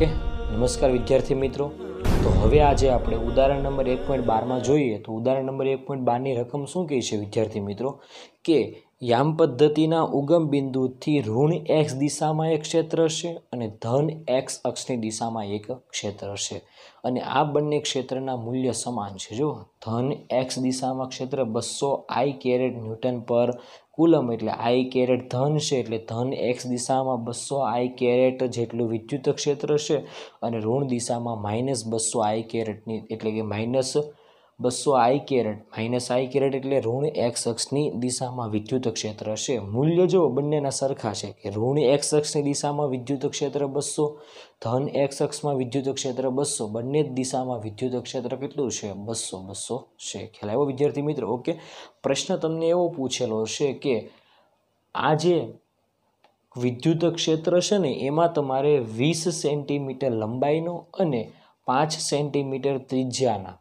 okay નમસ્કાર વિદ્યાર્થી મિત્રો તો હવે આજે આપણે ઉદાહરણ નંબર એક પોઈન્ટ બારમાં જોઈએ તો ઉદાહરણ નંબર એક પોઈન્ટ બારની રકમ શું કહે છે વિદ્યાર્થી મિત્રો કે યામ પદ્ધતિના ઉગમ બિંદુથી ઋણ એક્સ દિશામાં એક ક્ષેત્ર છે અને ધન એક્સ અક્ષની દિશામાં એક ક્ષેત્ર છે અને આ બંને ક્ષેત્રના મૂલ્ય સમાન છે જો ધન એક્સ દિશામાં ક્ષેત્ર બસો આઈ કેરેટ ન્યૂટન પર કુલમ એટલે આઈ કેરેટ ધન છે એટલે ધન એક્સ દિશામાં બસો આઈ કેરેટ જેટલું વિદ્યુત ક્ષેત્ર છે અને ઋણ દિશામાં માઇનસ બસો આઈ કેરેટની એટલે કે માઇનસ બસો i caret minus i caret એટલે ઋણ એક્સ અક્ષની દિશામાં વિદ્યુત ક્ષેત્ર છે મૂલ્ય જો બંનેના સરખા છે કે ઋણ એક્સ અક્ષની દિશામાં વિદ્યુત ક્ષેત્ર બસો ધન એક્સ અક્ષમાં વિદ્યુત ક્ષેત્ર બસો બંને જ દિશામાં વિદ્યુત ક્ષેત્ર કેટલું છે બસો બસો છે ખ્યાલ આવ્યો વિદ્યાર્થી મિત્રો ઓકે પ્રશ્ન તમને એવો પૂછેલો છે કે આ જે વિદ્યુત ક્ષેત્ર છે ને એમાં તમારે વીસ સેન્ટીમીટર લંબાઈનો અને પાંચ સેન્ટીમીટર ત્રિજ્યાના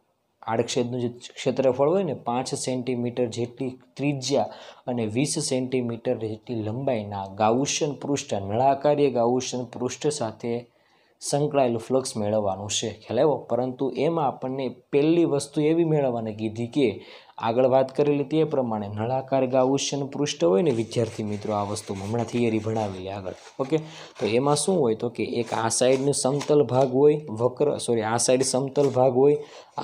આડક્ષેદનું જે ક્ષેત્રફળ હોય ને પાંચ સેન્ટીમીટર જેટલી ત્રિજ્યા અને વીસ સેન્ટીમીટર જેટલી લંબાઈના ગાઉશન પૃષ્ઠ નળાકાર્ય ગાઉશન પૃષ્ઠ સાથે સંકળાયેલું ફ્લક્સ મેળવવાનું છે ખ્યાલ આવ્યો પરંતુ એમાં આપણને પહેલી વસ્તુ એવી મેળવવાની કીધી કે આગળ વાત કરી લીધી એ પ્રમાણે નળાકાર ગાઉશિયન પૃષ્ઠ હોય ને વિદ્યાર્થી મિત્રો આ વસ્તુ હમણાં થિયરી ભણાવેલી આગળ ઓકે તો એમાં શું હોય તો કે એક આ સાઈડનું સમતલ ભાગ હોય વક્ર સોરી આ સાઈડ સમતલ ભાગ હોય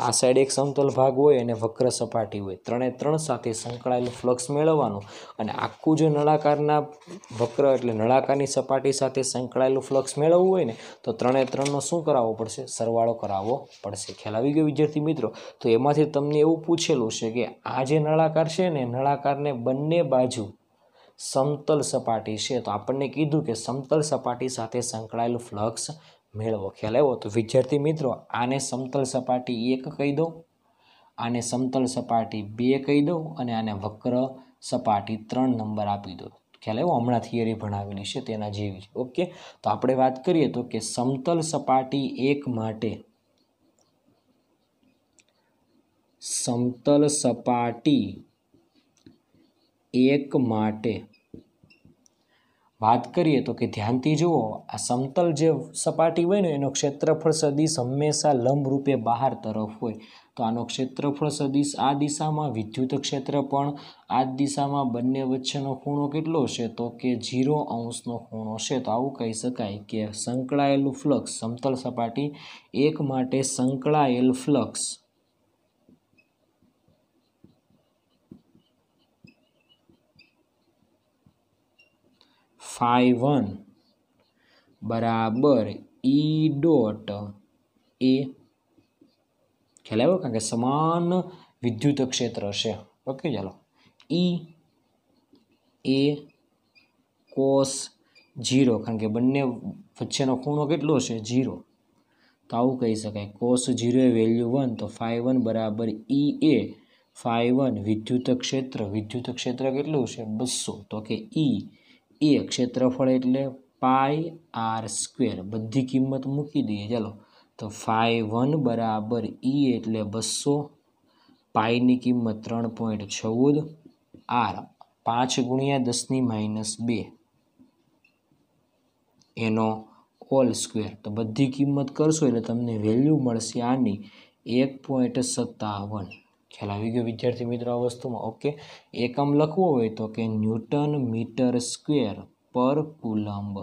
આ સાઈડ એક સમતલ ભાગ હોય અને વક્ર સપાટી હોય ત્રણે ત્રણ સાથે સંકળાયેલું ફ્લક્સ મેળવવાનું અને આખું જો નળાકારના વક્ર એટલે નળાકારની સપાટી સાથે સંકળાયેલું ફ્લક્સ મેળવવું હોય ને તો ત્રણે ત્રણનો શું કરાવવો પડશે સરવાળો કરાવવો પડશે ખ્યાલ આવી ગયો વિદ્યાર્થી મિત્રો તો એમાંથી તમને એવું પૂછેલું છે કે આ જે નળાકાર છે ને નળાકારને બંને બાજુ સમતલ સપાટી છે તો આપણને કીધું કે સમતલ સપાટી સાથે સંકળાયેલું ફ્લક્સ મેળવો ખ્યાલ આવ્યો તો વિદ્યાર્થી મિત્રો આને સમતલ સપાટી એક કહી દો આને સમતલ સપાટી બે કહી દો અને આને વક્ર સપાટી ત્રણ નંબર આપી દો ખ્યાલ આવ્યો હમણાં થિયરી ભણાવેલી છે તેના જેવી ઓકે તો આપણે વાત કરીએ તો કે સમતલ સપાટી એક માટે સમતલ સપાટી એક માટે વાત કરીએ તો કે ધ્યાનથી જુઓ આ સમતલ જે સપાટી હોય ને એનો ક્ષેત્રફળ સદીશ હંમેશા લંબ રૂપે બહાર તરફ હોય તો આનો ક્ષેત્રફળ સદીશ આ દિશામાં વિદ્યુત ક્ષેત્ર પણ આ દિશામાં બંને વચ્ચેનો ખૂણો કેટલો છે તો કે ઝીરો અંશનો ખૂણો છે તો આવું કહી શકાય કે સંકળાયેલું ફ્લક્સ સમતલ સપાટી એક માટે સંકળાયેલ ફ્લક્સ ફાઈ વન બરાબર ઈ ડોટ એ ખ્યાલ આવ્યો કારણ કે સમાન વિદ્યુત ક્ષેત્ર છે ઓકે ચાલો ઈ એ કોસ જીરો કારણ કે બંને વચ્ચેનો ખૂણો કેટલો છે જીરો તો આવું કહી શકાય કોસ જીરો એ વેલ્યુ વન તો ફાઈ વન બરાબર ઈ e એ ફાઈ વન વિદ્યુત ક્ષેત્ર વિદ્યુત ક્ષેત્ર કેટલું છે બસો તો કે ઈ e એ ક્ષેત્રફળ એટલે પાય આર સ્ક્વેર બધી કિંમત મૂકી દઈએ ચાલો તો ફાઈ વન બરાબર ઈ એટલે બસો પાઈની કિંમત ત્રણ પોઈન્ટ ચૌદ આર પાંચ ગુણ્યા દસની માઇનસ બે એનો ઓલ સ્ક્વેર તો બધી કિંમત કરશો એટલે તમને વેલ્યુ મળશે આની એક પોઈન્ટ સત્તાવન ખ્યાલ આવી ગયો વિદ્યાર્થી મિત્રો આ વસ્તુમાં ઓકે એકમ લખવો હોય તો કે ન્યૂટન મીટર સ્ક્વેર પર કુલંબ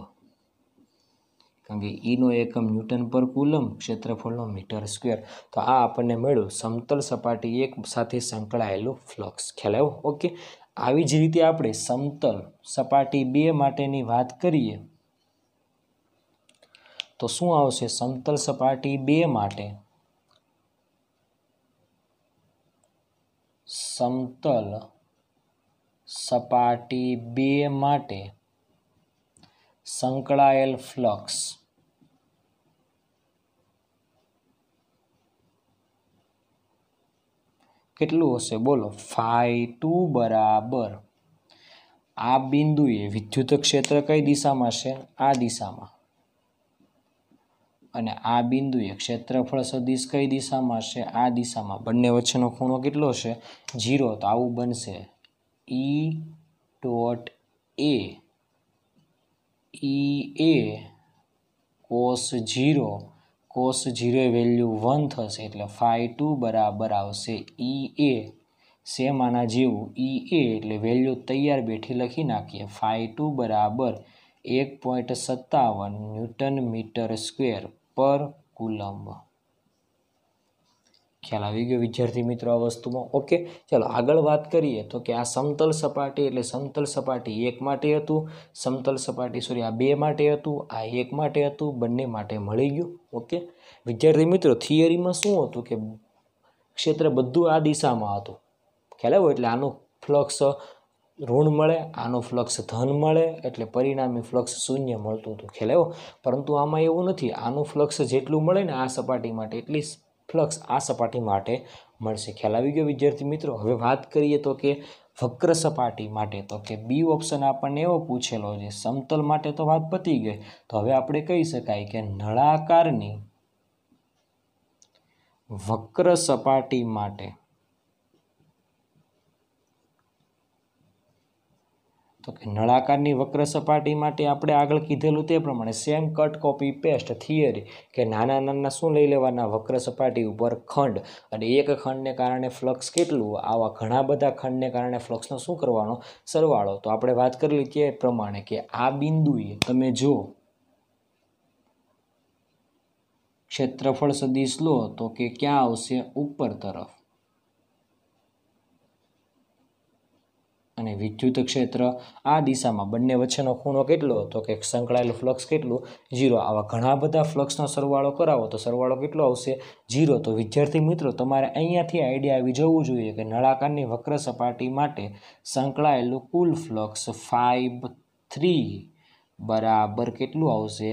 કારણ કે ઈનો e એકમ ન્યૂટન પર કુલમ ક્ષેત્રફળનો મીટર સ્ક્વેર તો આ આપણને મળ્યું સમતલ સપાટી એક સાથે સંકળાયેલું ફ્લક્સ ખ્યાલ આવ્યો ઓકે આવી જ રીતે આપણે સમતલ સપાટી બે માટેની વાત કરીએ તો શું આવશે સમતલ સપાટી બે માટે સમતલ સપાટી બે માટે સંકળાયેલ ફ્લક્સ કેટલું હશે બોલો ફાઇ ટુ બરાબર આ બિંદુએ વિદ્યુત ક્ષેત્ર કઈ દિશામાં છે આ દિશામાં અને આ બિંદુએ ક્ષેત્રફળ સદીશ કઈ દિશામાં હશે આ દિશામાં બંને વચ્ચેનો ખૂણો કેટલો છે ઝીરો તો આવું બનશે E dot A E A cos zero cos zero value one થશે એટલે ફાઈ ટુ બરાબર આવશે ઈ એ સેમ આના જેવું ઈ e એ એટલે વેલ્યુ તૈયાર બેઠી લખી નાખીએ ફાઈ ટુ બરાબર એક પોઈન્ટ સત્તાવન ન્યૂટન મીટર સ્ક્વેર પર કુલમ ખ્યાલ આવી ગયો વિદ્યાર્થી મિત્રો આ વસ્તુમાં ઓકે ચાલો આગળ વાત કરીએ તો કે આ સમતલ સપાટી એટલે સમતલ સપાટી એક માટે હતું સમતલ સપાટી સોરી આ બે માટે હતું આ એક માટે હતું બંને માટે મળી ગયું ઓકે વિદ્યાર્થી મિત્રો થિયરીમાં શું હતું કે ક્ષેત્ર બધું આ દિશામાં હતું ખ્યાલ આવ્યો એટલે આનું ફ્લક્ષ ઋણ મળે આનું ફ્લક્ષ ધન મળે એટલે પરિણામી ફ્લક્ષ શૂન્ય મળતું હતું ખ્યાલ પરંતુ આમાં એવું નથી આનું ફ્લક્ષ જેટલું મળે ને આ સપાટી માટે એટલી ફ્લક્ષ આ સપાટી માટે મળશે ખ્યાલ આવી ગયો વિદ્યાર્થી મિત્રો હવે વાત કરીએ તો કે વક્ર સપાટી માટે તો કે બી ઓપ્શન આપણને એવો પૂછેલો છે સમતલ માટે તો વાત પતી ગઈ તો હવે આપણે કહી શકાય કે નળાકારની વક્ર સપાટી માટે તો કે નળાકારની વક્ર સપાટી માટે આપણે આગળ કીધેલું તે પ્રમાણે same cut copy paste theory કે નાના નાના શું લઈ લેવાના વક્ર સપાટી ઉપર ખંડ અને એક ખંડને કારણે ફ્લક્સ કેટલું આવા ઘણા બધા ખંડને કારણે ફ્લક્સનો શું કરવાનો સરવાળો તો આપણે વાત કરેલી કે પ્રમાણે કે આ બિંદુએ તમે જો ક્ષેત્રફળ સદીશ લો તો કે ક્યાં આવશે ઉપર તરફ અને વિદ્યુત ક્ષેત્ર આ દિશામાં બંને વચ્ચેનો ખૂણો કેટલો તો કે સંકળાયેલું ફ્લક્સ કેટલું ઝીરો આવા ઘણા બધા ફ્લક્સનો સરવાળો કરાવો તો સરવાળો કેટલો આવશે જીરો તો વિદ્યાર્થી મિત્રો તમારે અહીંયાથી આઈડિયા આવી જવું જોઈએ કે નળાકારની વક્ર સપાટી માટે સંકળાયેલું કુલ ફ્લક્સ ફાઇવ થ્રી બરાબર કેટલું આવશે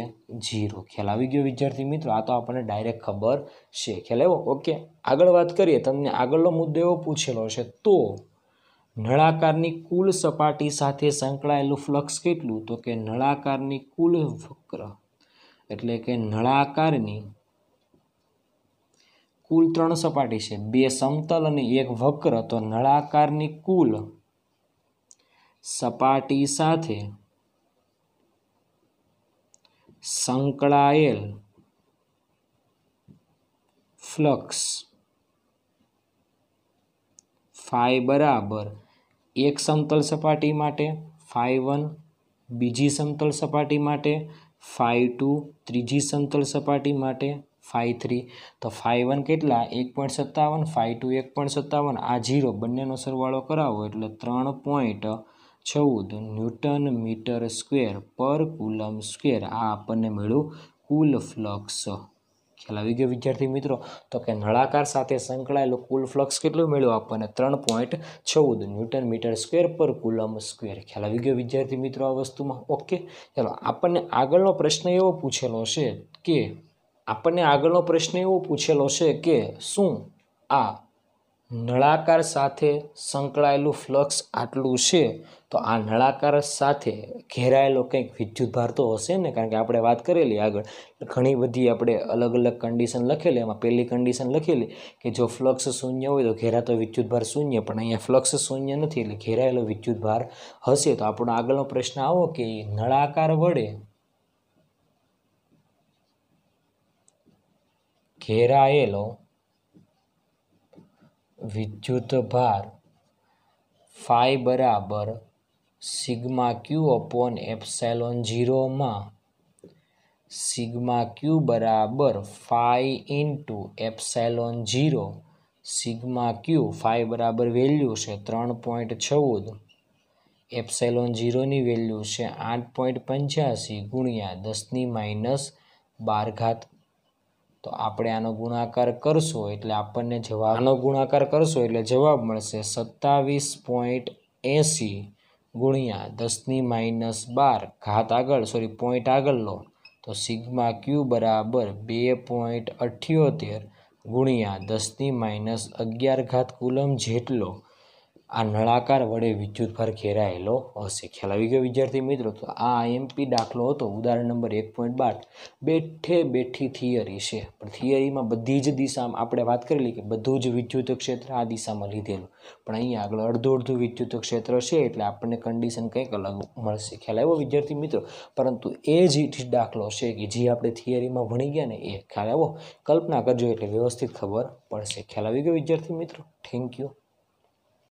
જીરો ખ્યાલ આવી ગયો વિદ્યાર્થી મિત્રો આ તો આપણને ડાયરેક્ટ ખબર છે ખ્યાલ એવો ઓકે આગળ વાત કરીએ તમને આગળનો મુદ્દો એવો પૂછેલો છે તો નળાકારની કુલ સપાટી સાથે સંકળાયેલું ફ્લક્સ કેટલું તો કે નળાકારની કુલ વક્ર એટલે કે નળાકારની કુલ ત્રણ સપાટી છે બે સમતલ અને એક વક્ર તો નળાકારની કુલ સપાટી સાથે સંકળાયેલ ફ્લક્સ ફાઈ બરાબર એક સમતલ સપાટી માટે ફાઈ વન બીજી સમતલ સપાટી માટે ફાઈ ટુ ત્રીજી સમતલ સપાટી માટે ફાઈ થ્રી તો ફાઈ વન કેટલા એક પોઈન્ટ સત્તાવન ફાઈ ટુ એક પોઈન્ટ સત્તાવન આ ઝીરો બંનેનો સરવાળો કરાવો એટલે ત્રણ પોઈન્ટ ચૌદ ન્યૂટન મીટર સ્ક્વેર પર કુલમ સ્ક્વેર આ આપણને મળ્યું કુલ ફ્લક્સ ખ્યાલ આવી ગયો વિદ્યાર્થી મિત્રો તો કે નળાકાર સાથે સંકળાયેલું કુલ ફ્લક્સ કેટલું મેળવ્યું આપણને ત્રણ પોઈન્ટ ચૌદ ન્યૂટન મીટર સ્ક્વેર પર કુલમ સ્ક્વેર ખ્યાલ આવી ગયો વિદ્યાર્થી મિત્રો આ વસ્તુમાં ઓકે ચાલો આપણને આગળનો પ્રશ્ન એવો પૂછેલો છે કે આપણને આગળનો પ્રશ્ન એવો પૂછેલો છે કે શું આ નળાકાર સાથે સંકળાયેલું ફ્લક્સ આટલું છે તો આ નળાકાર સાથે ઘેરાયેલો કંઈક વિદ્યુતભાર તો હશે ને કારણ કે આપણે વાત કરેલી આગળ ઘણી બધી આપણે અલગ અલગ કન્ડિશન લખેલી એમાં પહેલી કન્ડિશન લખેલી કે જો ફ્લક્સ શૂન્ય હોય તો ઘેરાતો વિદ્યુતભાર શૂન્ય પણ અહીંયા ફ્લક્સ શૂન્ય નથી એટલે ઘેરાયેલો વિદ્યુત ભાર હશે તો આપણો આગળનો પ્રશ્ન આવો કે નળાકાર વડે ઘેરાયેલો વિદ્યુતભાર ફાઈ બરાબર સિગ્મા ક્યુ અપોન એપ્સાઇલોન ઝીરોમાં સિગ્મા ક્યુ બરાબર phi into epsilon zero sigma q phi બરાબર વેલ્યુ છે ત્રણ પોઈન્ટ ચૌદ એપ્સાઇલોન ઝીરોની વેલ્યુ છે આઠ પોઈન્ટ પંચ્યાસી ગુણ્યા દસની માઇનસ બાર ઘાત તો આપણે આનો ગુણાકાર કરશો એટલે આપણને જવાબ આનો ગુણાકાર કરશો એટલે જવાબ મળશે સત્તાવીસ પોઈન્ટ એંસી ગુણ્યા દસની માઇનસ બાર ઘાત આગળ સોરી પોઈન્ટ આગળ લો તો સિગ્મા ક્યુ બરાબર બે પોઈન્ટ અઠ્યોતેર ગુણ્યા દસની માઇનસ અગિયાર ઘાત કુલમ જેટલો આ નળાકાર વડે વિદ્યુત વિદ્યુતભાર ઘેરાયેલો હશે ખ્યાલ આવી ગયો વિદ્યાર્થી મિત્રો તો આ આઈએમપી દાખલો હતો ઉદાહરણ નંબર એક પોઈન્ટ બાર બેઠે બેઠી થિયરી છે પણ થિયરીમાં બધી જ દિશામાં આપણે વાત કરેલી કે બધું જ વિદ્યુત ક્ષેત્ર આ દિશામાં લીધેલું પણ અહીંયા આગળ અડધું અડધું વિદ્યુત ક્ષેત્ર છે એટલે આપણને કન્ડિશન કંઈક અલગ મળશે ખ્યાલ આવ્યો વિદ્યાર્થી મિત્રો પરંતુ એ જ દાખલો છે કે જે આપણે થિયરીમાં ભણી ગયા ને એ ખ્યાલ આવ્યો કલ્પના કરજો એટલે વ્યવસ્થિત ખબર પડશે ખ્યાલ આવી ગયો વિદ્યાર્થી મિત્રો થેન્ક યુ